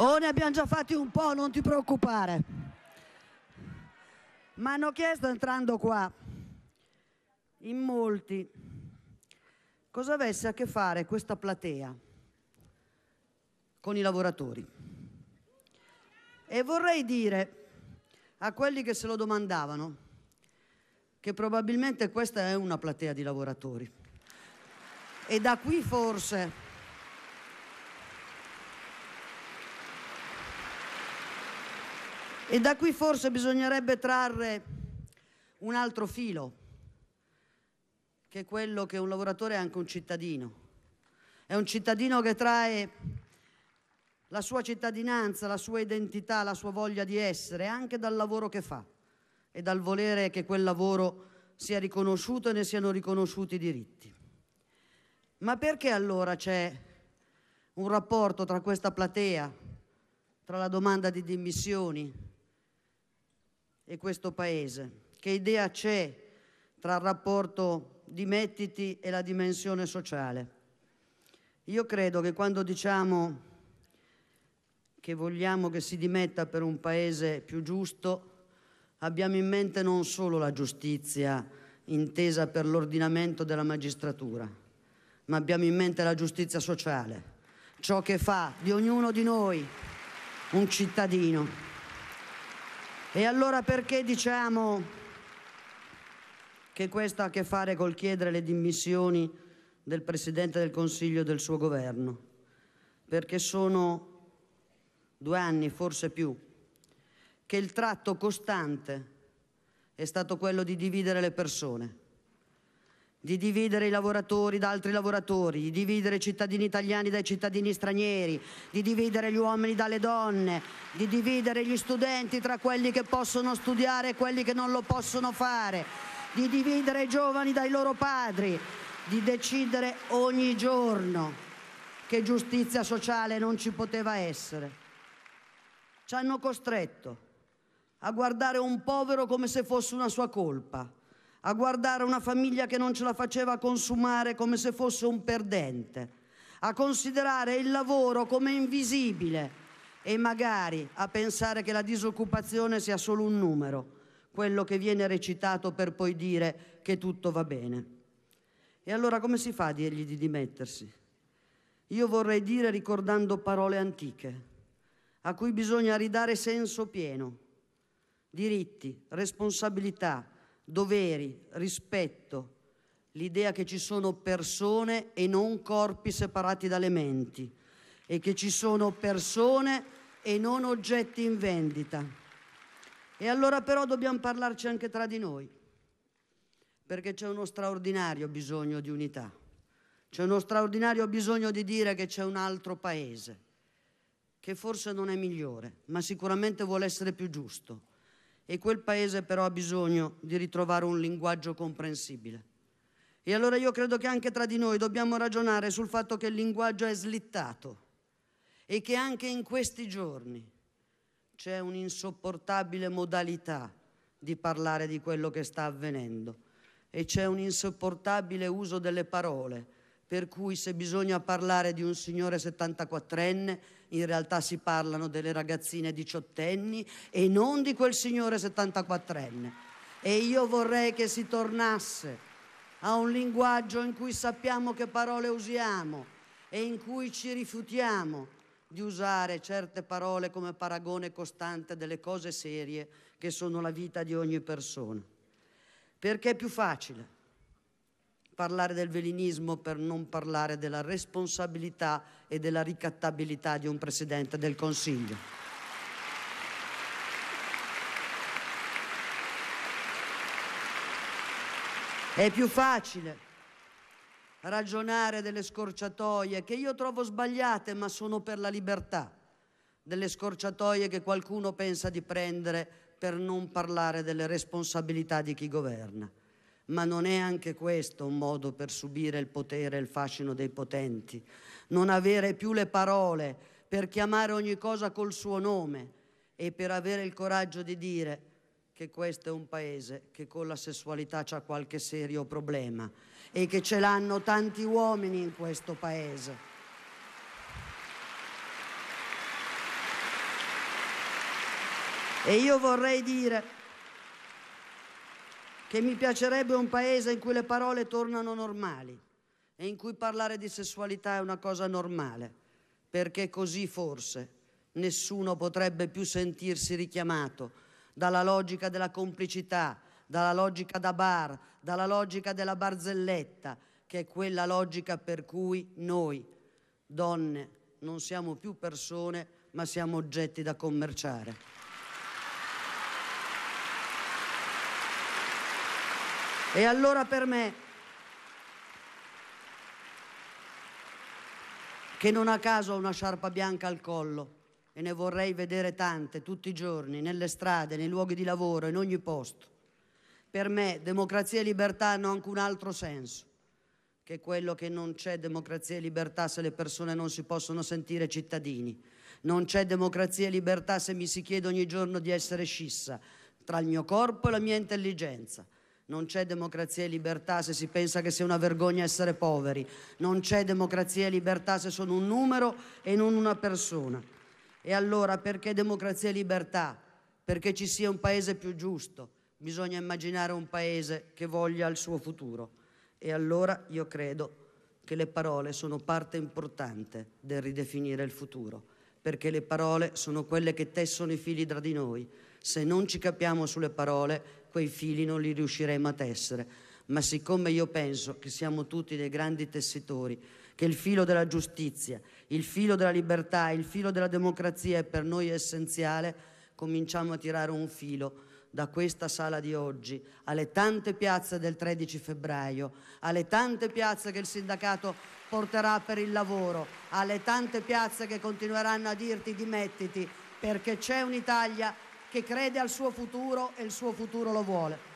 Oh, ne abbiamo già fatti un po', non ti preoccupare. Mi hanno chiesto entrando qua, in molti, cosa avesse a che fare questa platea con i lavoratori. E vorrei dire a quelli che se lo domandavano che probabilmente questa è una platea di lavoratori. E da qui forse E da qui forse bisognerebbe trarre un altro filo, che è quello che un lavoratore è anche un cittadino. È un cittadino che trae la sua cittadinanza, la sua identità, la sua voglia di essere anche dal lavoro che fa e dal volere che quel lavoro sia riconosciuto e ne siano riconosciuti i diritti. Ma perché allora c'è un rapporto tra questa platea, tra la domanda di dimissioni, e questo Paese. Che idea c'è tra il rapporto dimettiti e la dimensione sociale? Io credo che quando diciamo che vogliamo che si dimetta per un Paese più giusto, abbiamo in mente non solo la giustizia intesa per l'ordinamento della magistratura, ma abbiamo in mente la giustizia sociale, ciò che fa di ognuno di noi un cittadino. E allora perché diciamo che questo ha a che fare col chiedere le dimissioni del Presidente del Consiglio e del suo governo? Perché sono due anni, forse più, che il tratto costante è stato quello di dividere le persone di dividere i lavoratori da altri lavoratori, di dividere i cittadini italiani dai cittadini stranieri, di dividere gli uomini dalle donne, di dividere gli studenti tra quelli che possono studiare e quelli che non lo possono fare, di dividere i giovani dai loro padri, di decidere ogni giorno che giustizia sociale non ci poteva essere. Ci hanno costretto a guardare un povero come se fosse una sua colpa a guardare una famiglia che non ce la faceva consumare come se fosse un perdente, a considerare il lavoro come invisibile e magari a pensare che la disoccupazione sia solo un numero, quello che viene recitato per poi dire che tutto va bene. E allora come si fa a dirgli di dimettersi? Io vorrei dire ricordando parole antiche, a cui bisogna ridare senso pieno. Diritti, responsabilità, doveri, rispetto, l'idea che ci sono persone e non corpi separati dalle menti e che ci sono persone e non oggetti in vendita. E allora però dobbiamo parlarci anche tra di noi, perché c'è uno straordinario bisogno di unità, c'è uno straordinario bisogno di dire che c'è un altro paese, che forse non è migliore, ma sicuramente vuole essere più giusto e quel paese però ha bisogno di ritrovare un linguaggio comprensibile. E allora io credo che anche tra di noi dobbiamo ragionare sul fatto che il linguaggio è slittato e che anche in questi giorni c'è un'insopportabile modalità di parlare di quello che sta avvenendo e c'è un insopportabile uso delle parole per cui se bisogna parlare di un signore 74enne, in realtà si parlano delle ragazzine diciottenni e non di quel signore 74enne. E io vorrei che si tornasse a un linguaggio in cui sappiamo che parole usiamo e in cui ci rifiutiamo di usare certe parole come paragone costante delle cose serie che sono la vita di ogni persona. Perché è più facile parlare del velinismo per non parlare della responsabilità e della ricattabilità di un Presidente del Consiglio. È più facile ragionare delle scorciatoie che io trovo sbagliate ma sono per la libertà, delle scorciatoie che qualcuno pensa di prendere per non parlare delle responsabilità di chi governa ma non è anche questo un modo per subire il potere e il fascino dei potenti. Non avere più le parole per chiamare ogni cosa col suo nome e per avere il coraggio di dire che questo è un paese che con la sessualità ha qualche serio problema e che ce l'hanno tanti uomini in questo paese. E io vorrei dire che mi piacerebbe un paese in cui le parole tornano normali e in cui parlare di sessualità è una cosa normale, perché così forse nessuno potrebbe più sentirsi richiamato dalla logica della complicità, dalla logica da bar, dalla logica della barzelletta, che è quella logica per cui noi, donne, non siamo più persone, ma siamo oggetti da commerciare. E allora per me, che non a caso ho una sciarpa bianca al collo, e ne vorrei vedere tante tutti i giorni, nelle strade, nei luoghi di lavoro, in ogni posto. Per me democrazia e libertà hanno anche un altro senso, che quello che non c'è democrazia e libertà se le persone non si possono sentire cittadini, non c'è democrazia e libertà se mi si chiede ogni giorno di essere scissa tra il mio corpo e la mia intelligenza. Non c'è democrazia e libertà se si pensa che sia una vergogna essere poveri. Non c'è democrazia e libertà se sono un numero e non una persona. E allora perché democrazia e libertà? Perché ci sia un paese più giusto. Bisogna immaginare un paese che voglia il suo futuro. E allora io credo che le parole sono parte importante del ridefinire il futuro, perché le parole sono quelle che tessono i fili tra di noi. Se non ci capiamo sulle parole quei fili non li riusciremo a tessere. Ma siccome io penso che siamo tutti dei grandi tessitori, che il filo della giustizia, il filo della libertà, il filo della democrazia è per noi essenziale, cominciamo a tirare un filo da questa sala di oggi alle tante piazze del 13 febbraio, alle tante piazze che il sindacato porterà per il lavoro, alle tante piazze che continueranno a dirti dimettiti, perché c'è un'Italia che crede al suo futuro e il suo futuro lo vuole.